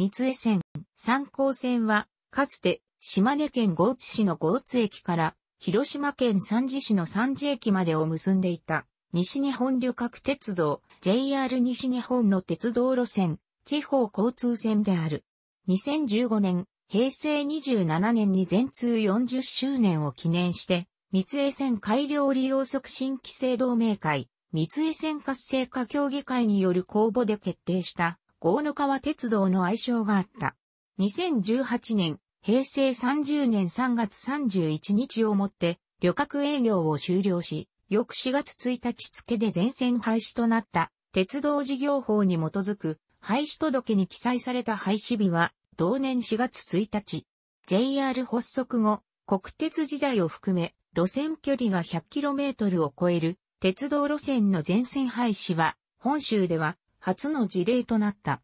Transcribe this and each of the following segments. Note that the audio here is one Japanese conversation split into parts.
三重線、三高線は、かつて、島根県豪津市の豪津駅から、広島県三次市の三次駅までを結んでいた、西日本旅客鉄道、JR 西日本の鉄道路線、地方交通線である。2015年、平成27年に全通40周年を記念して、三重線改良利用促進規制同盟会、三重線活性化協議会による公募で決定した郷野川鉄道の愛称があった。2018年、平成30年3月31日をもって、旅客営業を終了し、翌4月1日付で全線廃止となった鉄道事業法に基づく廃止届に記載された廃止日は同年4月1日。JR 発足後、国鉄時代を含め路線距離が 100km を超える鉄道路線の全線廃止は本州では初の事例となった。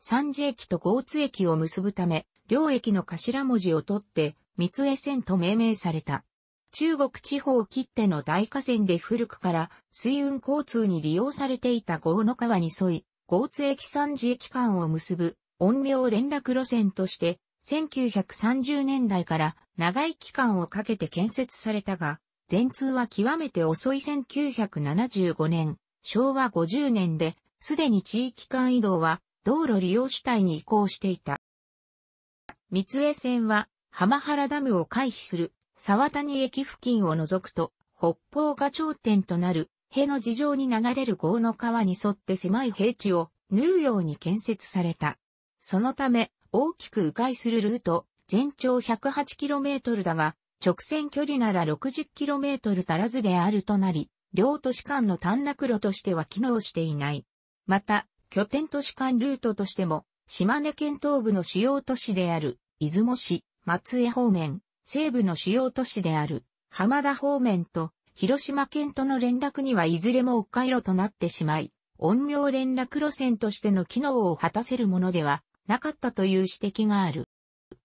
三次駅と豪津駅を結ぶため、両駅の頭文字を取って、三江線と命名された。中国地方切手の大河川で古くから水運交通に利用されていた豪の川に沿い、豪津駅三次駅間を結ぶ音量連絡路線として、1930年代から長い期間をかけて建設されたが、全通は極めて遅い1975年、昭和50年ですでに地域間移動は道路利用主体に移行していた。三重線は浜原ダムを回避する沢谷駅付近を除くと北方が頂点となる辺の地上に流れる豪の川に沿って狭い平地を縫うように建設された。そのため大きく迂回するルート全長 108km だが直線距離なら 60km 足らずであるとなり両都市間の短絡路としては機能していない。また、拠点都市間ルートとしても、島根県東部の主要都市である、出雲市、松江方面、西部の主要都市である、浜田方面と、広島県との連絡にはいずれも迂回路となってしまい、音量連絡路線としての機能を果たせるものではなかったという指摘がある。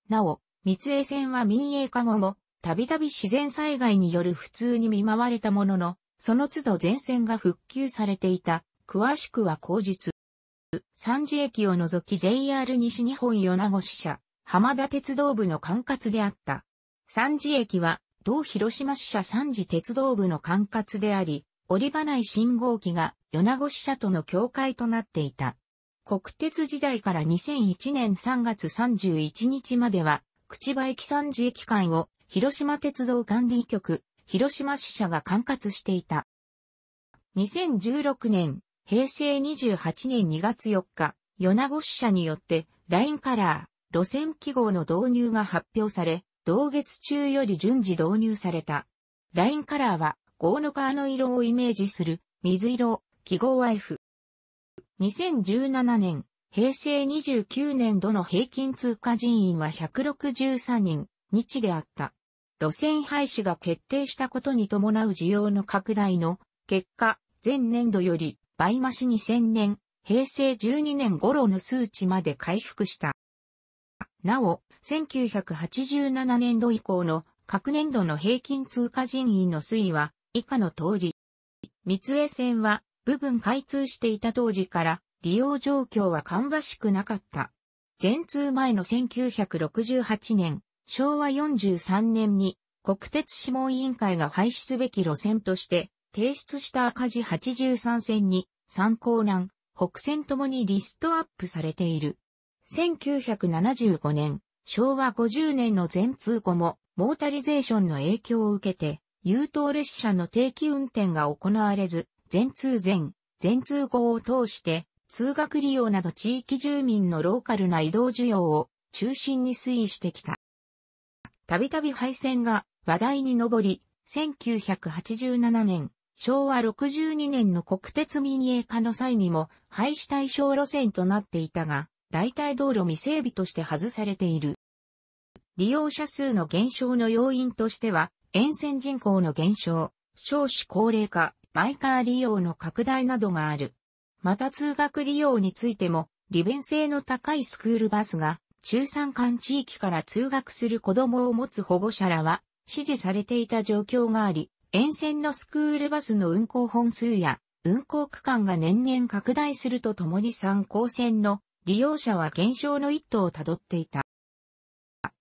なお、三重線は民営化後も、たびたび自然災害による普通に見舞われたものの、その都度全線が復旧されていた詳しくは後日。三次駅を除き JR 西日本米子支社、浜田鉄道部の管轄であった。三次駅は、同広島支社三次鉄道部の管轄であり、折場内信号機が米子支社との境界となっていた。国鉄時代から2001年3月31日までは、口場駅三次駅間を広島鉄道管理局、広島支社が管轄していた。2016年平成28年2月4日、米子支社によって、ラインカラー、路線記号の導入が発表され、同月中より順次導入された。ラインカラーは、ゴーノカーの色をイメージする、水色、記号は F。2017年、平成29年度の平均通過人員は163人、日であった。路線廃止が決定したことに伴う需要の拡大の結果、前年度より倍増し2000年、平成12年頃の数値まで回復した。なお、1987年度以降の各年度の平均通過人員の推移は以下の通り。三重線は部分開通していた当時から利用状況は芳しくなかった。全通前の1968年、昭和43年に国鉄諮問委員会が廃止すべき路線として提出した赤字83線に、参考難、北線ともにリストアップされている。1975年、昭和50年の全通後も、モータリゼーションの影響を受けて、優等列車の定期運転が行われず、全通前、全通後を通して、通学利用など地域住民のローカルな移動需要を中心に推移してきた。たびたび廃線が話題に上り、1987年、昭和62年の国鉄民営化の際にも廃止対象路線となっていたが、代替道路未整備として外されている。利用者数の減少の要因としては、沿線人口の減少、少子高齢化、マイカー利用の拡大などがある。また通学利用についても、利便性の高いスクールバスが、中山間地域から通学する子供を持つ保護者らは、支持されていた状況があり、沿線のスクールバスの運行本数や運行区間が年々拡大するとともに参考線の利用者は減少の一途をたどっていた。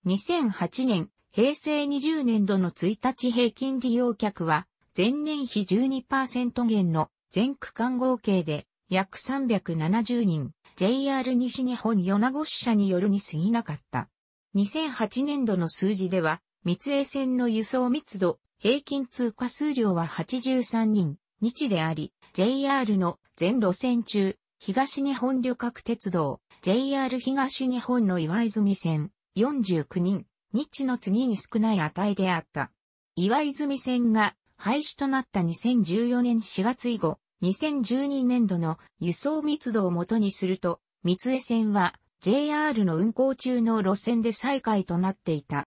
2008年、平成20年度の1日平均利用客は前年比12%減の全区間合計で約370人、JR 西日本米子支社によるに過ぎなかった。2008年度の数字では、三重線の輸送密度平均通過数量は83人、日であり、JR の全路線中、東日本旅客鉄道、JR 東日本の岩泉線、49人、日の次に少ない値であった。岩泉線が廃止となった2014年4月以後、2012年度の輸送密度をもとにすると、三重線は JR の運行中の路線で再開となっていた。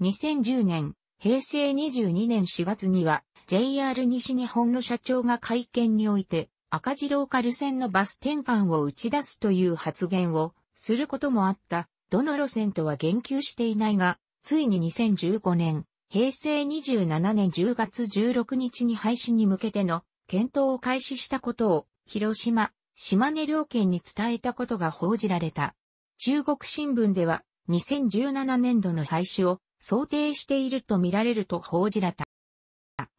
2010年、平成22年4月には JR 西日本の社長が会見において赤字ローカル線のバス転換を打ち出すという発言をすることもあった。どの路線とは言及していないが、ついに2015年、平成27年10月16日に廃止に向けての検討を開始したことを広島、島根両県に伝えたことが報じられた。中国新聞では2017年度の廃止を想定していると見られると報じられた。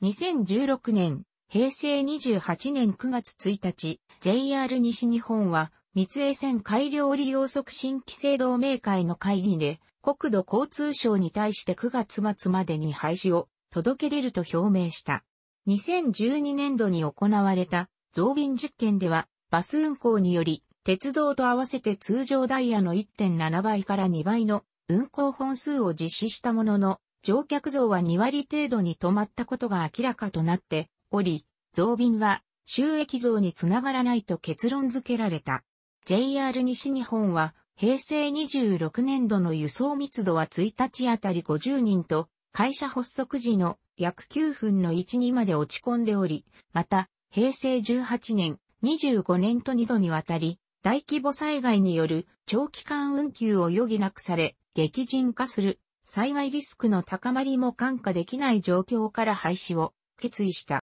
2016年、平成28年9月1日、JR 西日本は、三重線改良利用促進規制同盟会の会議で、国土交通省に対して9月末までに廃止を届け出ると表明した。2012年度に行われた増便実験では、バス運行により、鉄道と合わせて通常ダイヤの1.7倍から2倍の運行本数を実施したものの、乗客増は2割程度に止まったことが明らかとなっており、増便は収益増につながらないと結論付けられた。JR 西日本は、平成26年度の輸送密度は1日あたり50人と、会社発足時の約9分の1にまで落ち込んでおり、また、平成18年、25年と2度にわたり、大規模災害による長期間運休を余儀なくされ、激甚化する災害リスクの高まりも感化できない状況から廃止を決意した。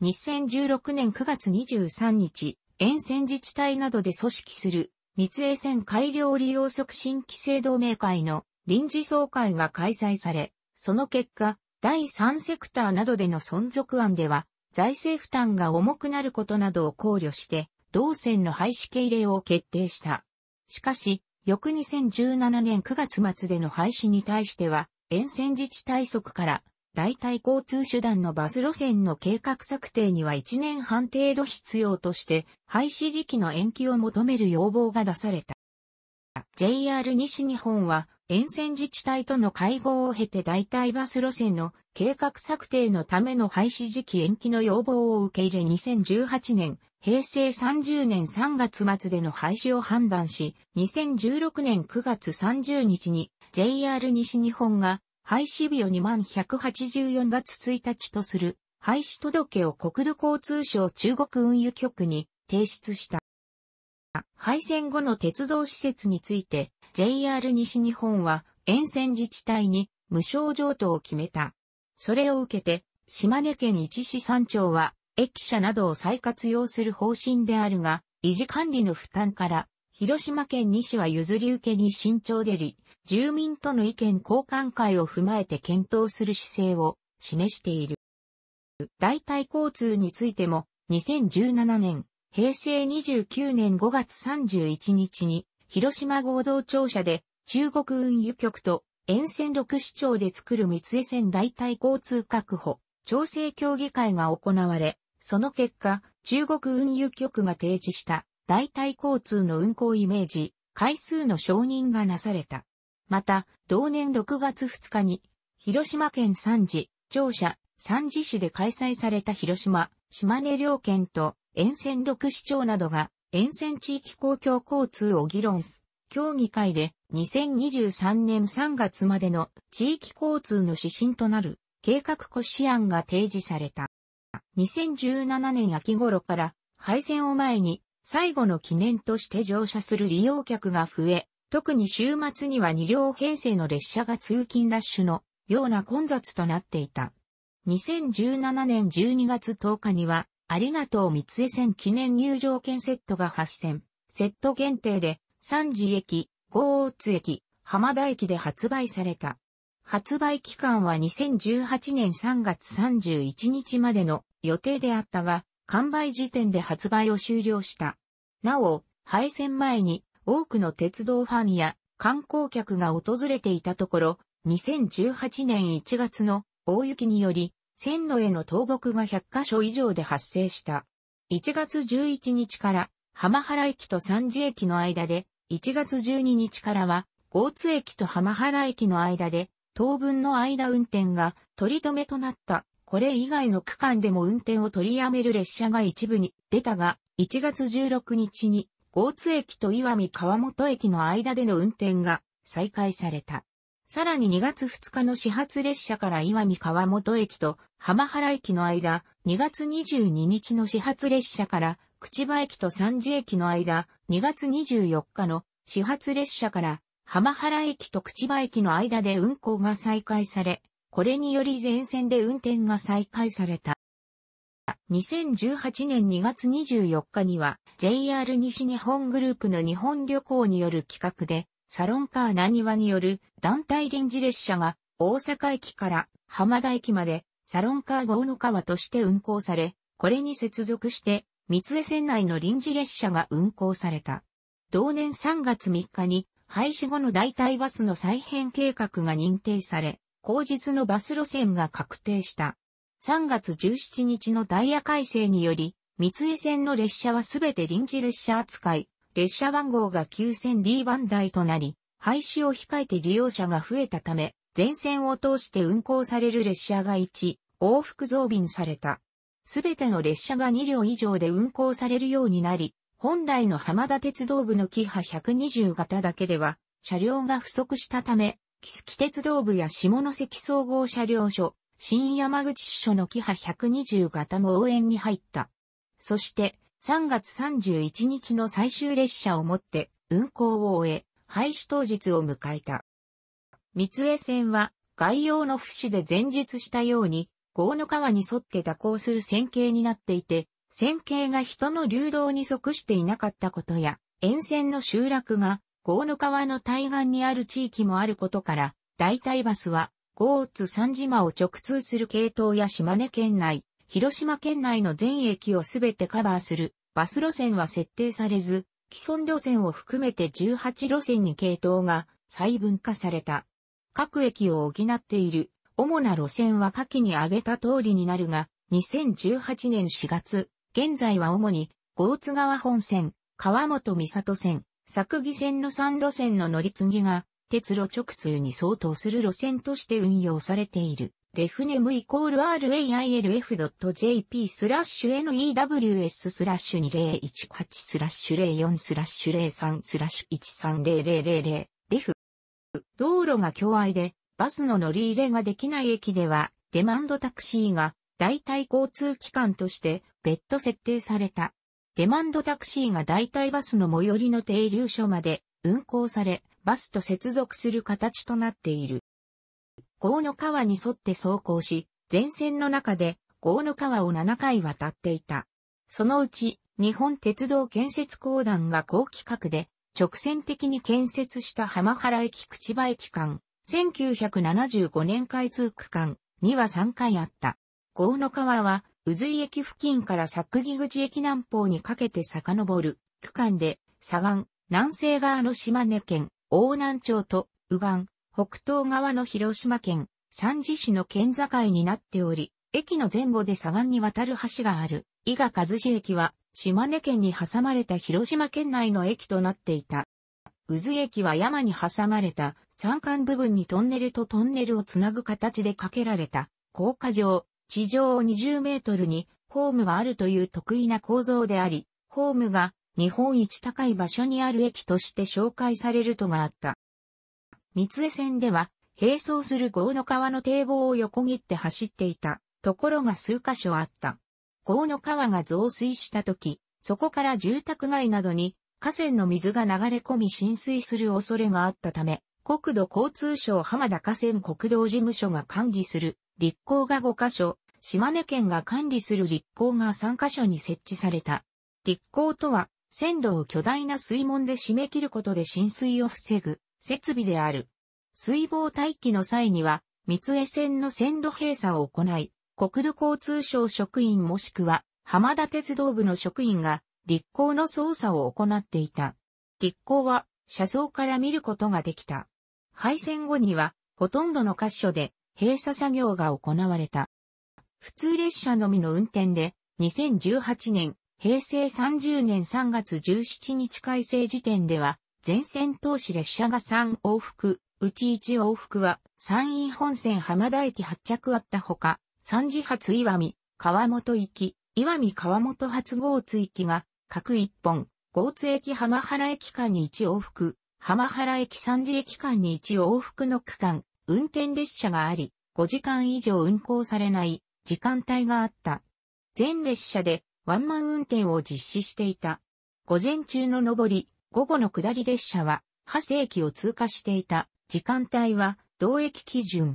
2016年9月23日、沿線自治体などで組織する三重線改良利用促進規制同盟会の臨時総会が開催され、その結果、第3セクターなどでの存続案では、財政負担が重くなることなどを考慮して、同線の廃止経営を決定した。しかし、翌2017年9月末での廃止に対しては、沿線自治体則から、代替交通手段のバス路線の計画策定には1年半程度必要として、廃止時期の延期を求める要望が出された。JR 西日本は、沿線自治体との会合を経て代替バス路線の計画策定のための廃止時期延期の要望を受け入れ2018年、平成30年3月末での廃止を判断し、2016年9月30日に JR 西日本が廃止日を2184月1日とする廃止届を国土交通省中国運輸局に提出した。廃線後の鉄道施設について JR 西日本は沿線自治体に無償譲渡を決めた。それを受けて、島根県一市三町は駅舎などを再活用する方針であるが、維持管理の負担から、広島県西は譲り受けに慎重でり、住民との意見交換会を踏まえて検討する姿勢を示している。代替交通についても、2017年、平成29年5月31日に、広島合同庁舎で中国運輸局と沿線6市町で作る三重線代替交通確保調整協議会が行われ、その結果、中国運輸局が提示した代替交通の運行イメージ、回数の承認がなされた。また、同年6月2日に、広島県三次、庁舎、三次市で開催された広島、島根両県と沿線6市町などが沿線地域公共交通を議論す、協議会で2023年3月までの地域交通の指針となる計画骨子案が提示された。2017年秋頃から廃線を前に最後の記念として乗車する利用客が増え、特に週末には2両編成の列車が通勤ラッシュのような混雑となっていた。2017年12月10日にはありがとう三江線記念入場券セットが8000。セット限定で、三次駅、五大津駅、浜田駅で発売された。発売期間は2018年3月31日までの予定であったが、完売時点で発売を終了した。なお、廃線前に多くの鉄道ファンや観光客が訪れていたところ、2018年1月の大雪により線路への倒木が100カ所以上で発生した。1月11日から浜原駅と三次駅の間で、1月12日からは豪津駅と浜原駅の間で、当分の間運転が取り留めとなった。これ以外の区間でも運転を取りやめる列車が一部に出たが、1月16日に、豪津駅と岩見川本駅の間での運転が再開された。さらに2月2日の始発列車から岩見川本駅と浜原駅の間、2月22日の始発列車から口場駅と三次駅の間、2月24日の始発列車から浜原駅と口場駅の間で運行が再開され、これにより全線で運転が再開された。2018年2月24日には JR 西日本グループの日本旅行による企画でサロンカーなにわによる団体臨時列車が大阪駅から浜田駅までサロンカー号の川として運行され、これに接続して三重線内の臨時列車が運行された。同年3月3日に廃止後の代替バスの再編計画が認定され、後日のバス路線が確定した。3月17日のダイヤ改正により、三重線の列車はすべて臨時列車扱い、列車番号が 9000D 番台となり、廃止を控えて利用者が増えたため、全線を通して運行される列車が1、往復増便された。すべての列車が2両以上で運行されるようになり、本来の浜田鉄道部のキハ120型だけでは、車両が不足したため、木月鉄道部や下関総合車両所、新山口支所のキハ120型も応援に入った。そして、3月31日の最終列車をもって運行を終え、廃止当日を迎えた。三重線は概要の不死で前述したように、豪野川に沿って蛇行する線形になっていて、線形が人の流動に即していなかったことや、沿線の集落が豪野川の対岸にある地域もあることから、代替バスは、豪津三島を直通する系統や島根県内、広島県内の全駅をすべてカバーするバス路線は設定されず、既存路線を含めて18路線に系統が細分化された。各駅を補っている主な路線は下記に挙げた通りになるが、2018年4月、現在は主に、大津川本線、川本三里線、久木線の3路線の乗り継ぎが、鉄路直通に相当する路線として運用されている。レフネムイコール railf.jp スラッシュ news スラッシュ2018スラッシュ04スラッシュ03スラッシュ130000レフ。道路が狭隘で、バスの乗り入れができない駅では、デマンドタクシーが代替交通機関として別途設定された。デマンドタクシーが代替バスの最寄りの停留所まで運行され、バスと接続する形となっている。河野川に沿って走行し、前線の中で河野川を7回渡っていた。そのうち、日本鉄道建設公団が高規格で、直線的に建設した浜原駅口場駅間、1975年開通区間には3回あった。河野川は、宇髄駅付近から作木口駅南方にかけて遡る区間で、左岸、南西側の島根県、大南町と、右岸、北東側の広島県、三次市の県境になっており、駅の前後で左岸に渡る橋がある、伊賀和志駅は、島根県に挟まれた広島県内の駅となっていた。渦駅は山に挟まれた山間部分にトンネルとトンネルをつなぐ形で架けられた高架上、地上を20メートルにホームがあるという得意な構造であり、ホームが日本一高い場所にある駅として紹介されるとがあった。三重線では、並走する豪の川の堤防を横切って走っていたところが数箇所あった。豪の川が増水した時、そこから住宅街などに河川の水が流れ込み浸水する恐れがあったため、国土交通省浜田河川国道事務所が管理する立港が5箇所、島根県が管理する立港が3箇所に設置された。立港とは、線路を巨大な水門で締め切ることで浸水を防ぐ設備である。水防待機の際には、三重線の線路閉鎖を行い、国土交通省職員もしくは、浜田鉄道部の職員が、立候の操作を行っていた。立候は、車窓から見ることができた。廃線後には、ほとんどの箇所で、閉鎖作業が行われた。普通列車のみの運転で、2018年、平成30年3月17日改正時点では、全線投資列車が3往復、うち1往復は山陰本線浜田駅発着あったほか、三次発岩見、川本行き、岩見川本発豪津行きが各1本、豪津駅浜原駅間に1往復、浜原駅三次駅間に1往復の区間、運転列車があり、5時間以上運行されない時間帯があった。全列車でワンマン運転を実施していた。午前中の上り、午後の下り列車は、長生駅を通過していた時間帯は同駅基準。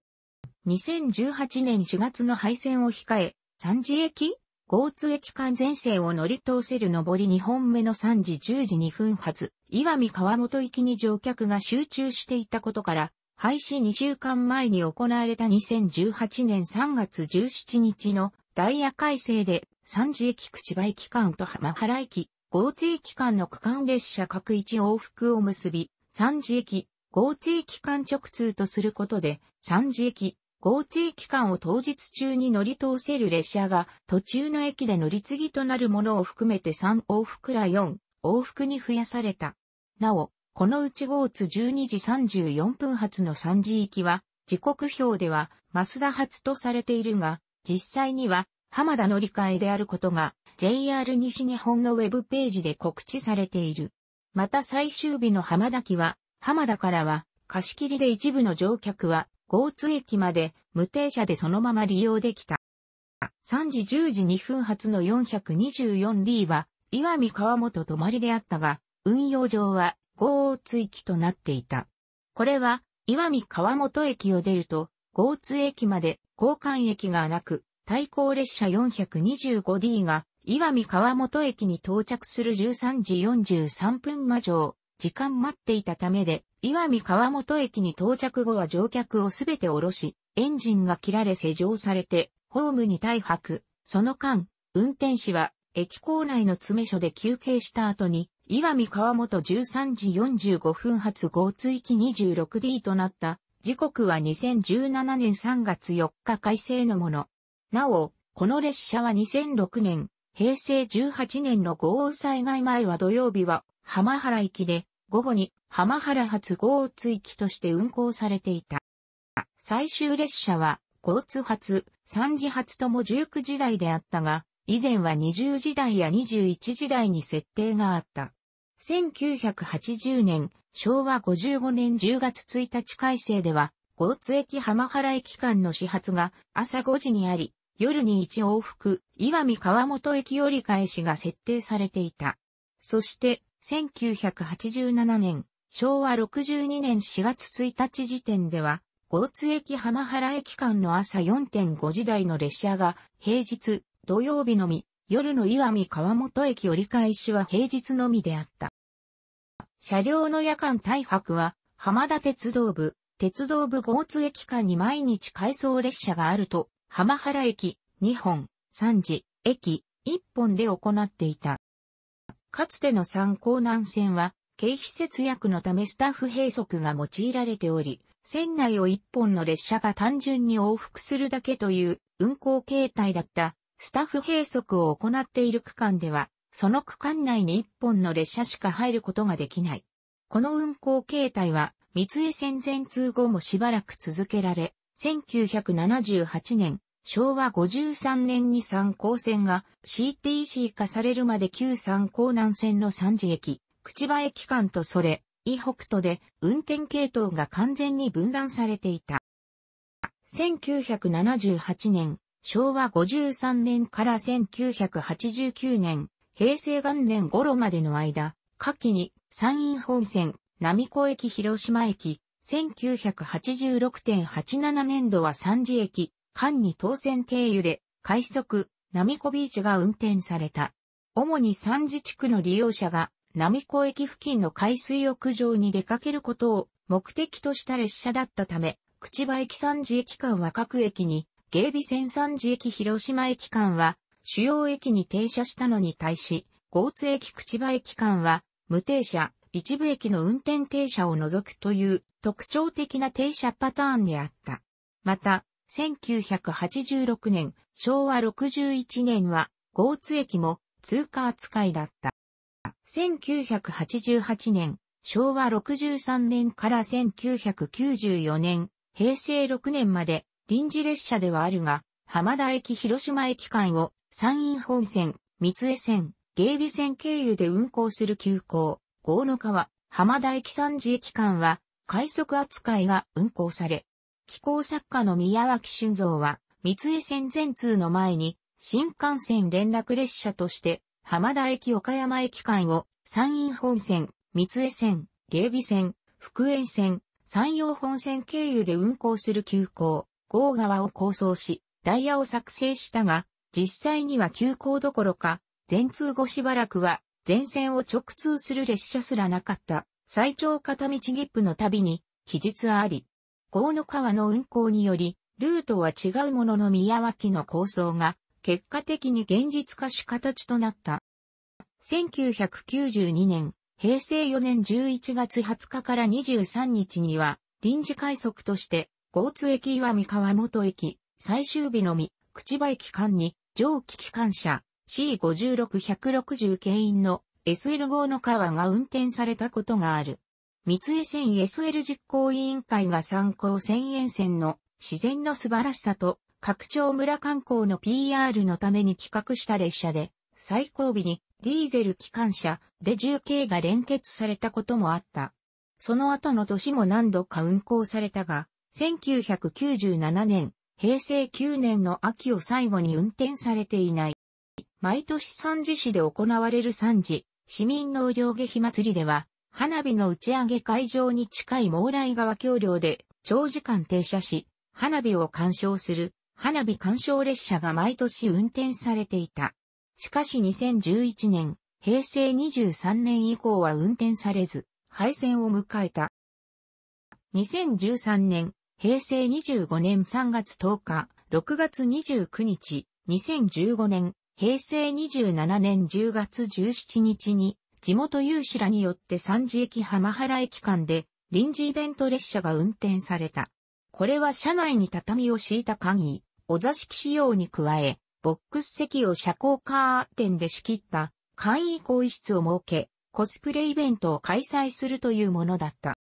2018年4月の廃線を控え、三次駅交通駅間全線を乗り通せる上り2本目の3時10時2分発、岩見川本行きに乗客が集中していたことから、廃止2週間前に行われた2018年3月17日のダイヤ改正で、三次駅口場駅間と浜原駅、豪地駅間の区間列車各1往復を結び、3次駅、豪地駅間直通とすることで、3次駅、豪地駅間を当日中に乗り通せる列車が途中の駅で乗り継ぎとなるものを含めて3往復ら4往復に増やされた。なお、このうち合津12時34分発の3次駅は、時刻表では増田発とされているが、実際には浜田乗り換えであることが JR 西日本のウェブページで告知されている。また最終日の浜田機は、浜田からは、貸し切りで一部の乗客は、豪津駅まで無停車でそのまま利用できた。3時10時2分発の 424D は、岩見川本泊まりであったが、運用上は、豪津駅となっていた。これは、岩見川本駅を出ると、豪津駅まで、交換駅がなく、対向列車 425D が岩見川本駅に到着する13時43分魔女を時間待っていたためで、岩見川本駅に到着後は乗客をすべて降ろし、エンジンが切られ施錠されて、ホームに大泊。その間、運転士は、駅構内の詰め所で休憩した後に、岩見川本13時45分発合追記 26D となった。時刻は2017年3月4日改正のもの。なお、この列車は2006年平成18年の豪雨災害前は土曜日は浜原行きで、午後に浜原発豪雨追記として運行されていた。最終列車は、交通発、3時発とも19時台であったが、以前は20時台や21時台に設定があった。1980年、昭和55年10月1日改正では、交通駅浜原駅間の始発が朝5時にあり、夜に1往復、岩見川本駅折り返しが設定されていた。そして、1987年、昭和62年4月1日時点では、交津駅浜原駅間の朝4.5時台の列車が、平日、土曜日のみ、夜の岩見川本駅折り返しは平日のみであった。車両の夜間大白は、浜田鉄道部、鉄道部交津駅間に毎日回送列車があると浜原駅、2本、3時、駅、1本で行っていた。かつての三江南線は、経費節約のためスタッフ閉塞が用いられており、線内を1本の列車が単純に往復するだけという運行形態だったスタッフ閉塞を行っている区間では、その区間内に1本の列車しか入ることができない。この運行形態は、三重線前通後もしばらく続けられ、1978年、昭和53年に三高線が CTC 化されるまで旧三高南線の三次駅、口場駅間とそれ、伊北斗で運転系統が完全に分断されていた。1978年、昭和53年から1989年、平成元年頃までの間、下記に山陰本線、並子駅広島駅、1986.87年度は三次駅、間に当線経由で、快速、並子ビーチが運転された。主に三次地区の利用者が、並子駅付近の海水浴場に出かけることを目的とした列車だったため、口場駅三次駅間は各駅に、芸備線三次駅広島駅間は、主要駅に停車したのに対し、合津駅口場駅間は、無停車、一部駅の運転停車を除くという特徴的な停車パターンであった。また、1986年、昭和61年は、豪津駅も通過扱いだった。1988年、昭和63年から1994年、平成6年まで臨時列車ではあるが、浜田駅広島駅間を山陰本線、三重線、芸備線経由で運行する急行、豪の川、浜田駅三次駅間は快速扱いが運行され、気候作家の宮脇俊造は、三重線全通の前に、新幹線連絡列車として、浜田駅岡山駅間を、山陰本線、三重線、芸備線、福縁線、山陽本線経由で運行する急行、郷川を構想し、ダイヤを作成したが、実際には急行どころか、全通後しばらくは、全線を直通する列車すらなかった。最長片道切符の旅に、期日あり。河野川の運行により、ルートは違うものの宮脇の構想が、結果的に現実化し形となった。1992年、平成4年11月20日から23日には、臨時快速として、豪津駅岩見川本駅、最終日のみ、口場駅間に、蒸気機関車 C56160 系員の SL 号の川が運転されたことがある。三重線 SL 実行委員会が参考千円線の自然の素晴らしさと拡張村観光の PR のために企画した列車で、最後尾にディーゼル機関車で重慶が連結されたこともあった。その後の年も何度か運行されたが、1997年、平成9年の秋を最後に運転されていない。毎年3時市で行われる3時、市民農業劇祭りでは、花火の打ち上げ会場に近い毛来川橋梁で長時間停車し、花火を鑑賞する花火鑑賞列車が毎年運転されていた。しかし2011年、平成23年以降は運転されず、廃線を迎えた。2013年、平成25年3月10日、6月29日、2015年平成27年10月17日に、地元有志らによって三次駅浜原駅間で臨時イベント列車が運転された。これは車内に畳を敷いた簡易、お座敷仕様に加え、ボックス席を車高カーテンで仕切った簡易更衣室を設け、コスプレイベントを開催するというものだった。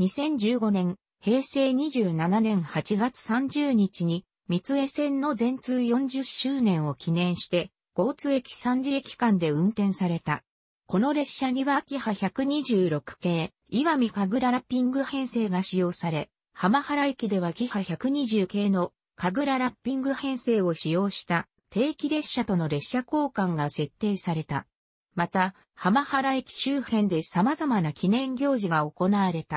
2015年、平成27年8月30日に三重線の全通40周年を記念して、豪津駅三次駅間で運転された。この列車には秋葉126系、岩見神楽ラッピング編成が使用され、浜原駅では秋葉120系の神楽ラッピング編成を使用した定期列車との列車交換が設定された。また、浜原駅周辺で様々な記念行事が行われた。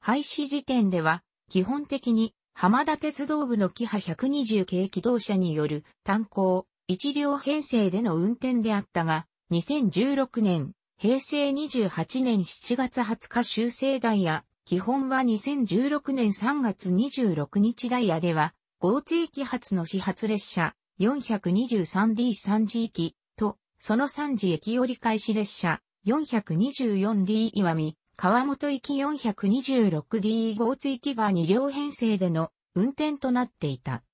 廃止時点では、基本的に浜田鉄道部のキハ120系機動車による単行一両編成での運転であったが、2016年、平成28年7月20日修正ダイヤ、基本は2016年3月26日ダイヤでは、合成機発の始発列車 423D3 時行きと、その3時駅折り返し列車 424D 岩見、川本行き 426D 号追記が2両編成での運転となっていた。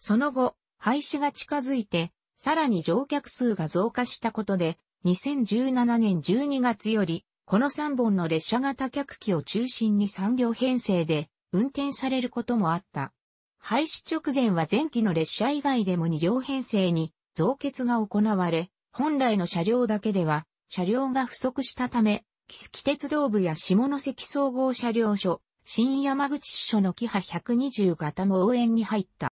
その後、廃止が近づいて、さらに乗客数が増加したことで、2017年12月より、この3本の列車型客機を中心に3両編成で運転されることもあった。廃止直前は前期の列車以外でも2両編成に増結が行われ、本来の車両だけでは車両が不足したため、木月鉄道部や下関総合車両所、新山口支所のキハ120型も応援に入った。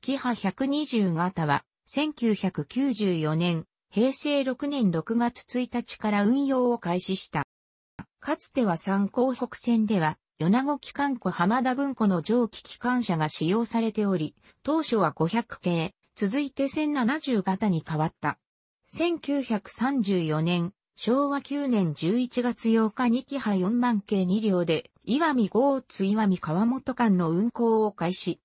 キハ120型は、1994年、平成6年6月1日から運用を開始した。かつては三江北線では、米子機関庫浜田文庫の蒸気機関車が使用されており、当初は500系、続いて1070型に変わった。1934年、昭和9年11月8日日機派4万系2両で、岩見豪津岩見川本間の運行を開始。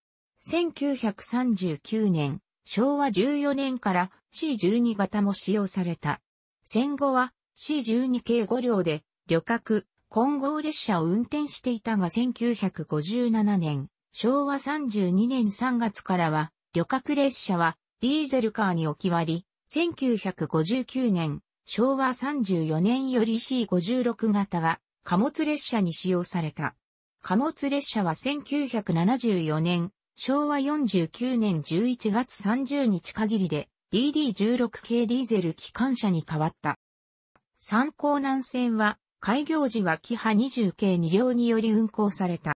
1939年、昭和14年から C12 型も使用された。戦後は C12 系5両で旅客、混合列車を運転していたが1957年、昭和32年3月からは旅客列車はディーゼルカーに置き割り、1959年、昭和34年より C56 型が貨物列車に使用された。貨物列車は1974年、昭和49年11月30日限りで DD16 系ディーゼル機関車に変わった。三考南線は開業時はキハ20系2両により運行された。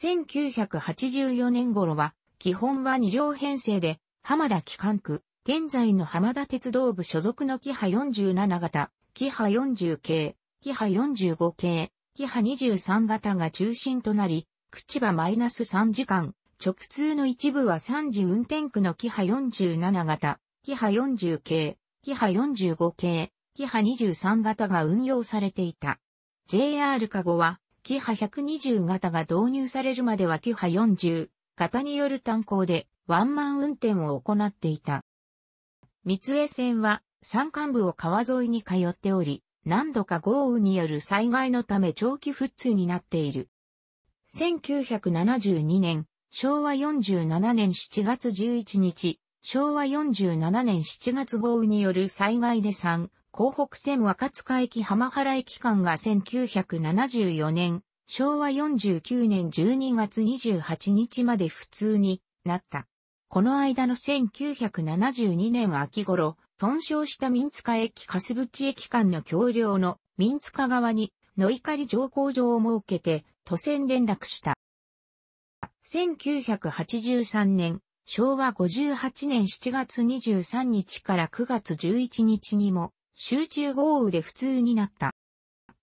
1984年頃は基本は2両編成で浜田機関区、現在の浜田鉄道部所属のキハ47型、キハ40系、キハ45系、キハ23型が中心となり、口場マイナス3時間、直通の一部は3時運転区のキハ47型、キハ40系、キハ45系、キハ23型が運用されていた。JR カゴは、キハ120型が導入されるまではキハ40型による単行でワンマン運転を行っていた。三重線は山間部を川沿いに通っており、何度か豪雨による災害のため長期復通になっている。1972年、昭和47年7月11日、昭和47年7月豪雨による災害で3、江北線若塚駅浜原駅間が1974年、昭和49年12月28日まで普通になった。この間の1972年秋頃、損傷した民塚駅カスブチ駅間の橋梁の民塚側に、の怒り乗降場を設けて、都線連絡した。1983年、昭和58年7月23日から9月11日にも、集中豪雨で普通になった。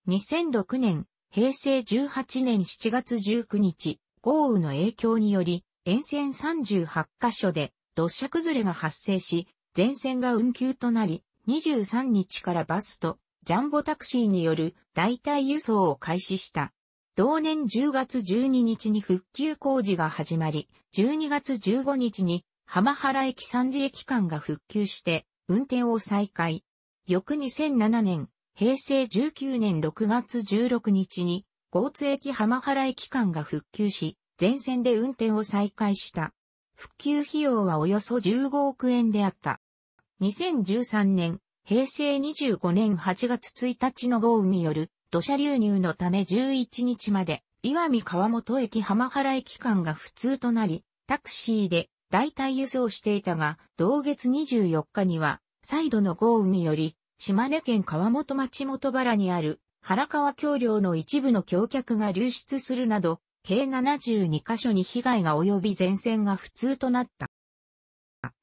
2006年、平成18年7月19日、豪雨の影響により、沿線38カ所で土砂崩れが発生し、全線が運休となり、23日からバスとジャンボタクシーによる代替輸送を開始した。同年10月12日に復旧工事が始まり、12月15日に浜原駅三次駅間が復旧して運転を再開。翌2007年、平成19年6月16日に、交通駅浜原駅間が復旧し、全線で運転を再開した。復旧費用はおよそ15億円であった。2013年、平成25年8月1日の豪雨による土砂流入のため11日まで、岩見川本駅浜原駅間が不通となり、タクシーで代替輸送していたが、同月24日には、再度の豪雨により、島根県川本町本原にある原川橋梁の一部の橋脚が流出するなど、計72カ所に被害が及び前線が不通となった。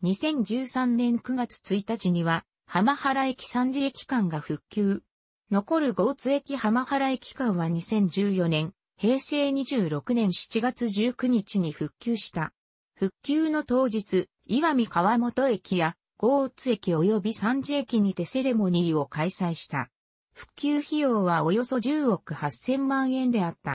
2013年9月1日には、浜原駅三次駅間が復旧。残る豪津駅浜原駅間は2014年、平成26年7月19日に復旧した。復旧の当日、岩見川本駅や豪津駅及び三次駅にてセレモニーを開催した。復旧費用はおよそ10億8000万円であった。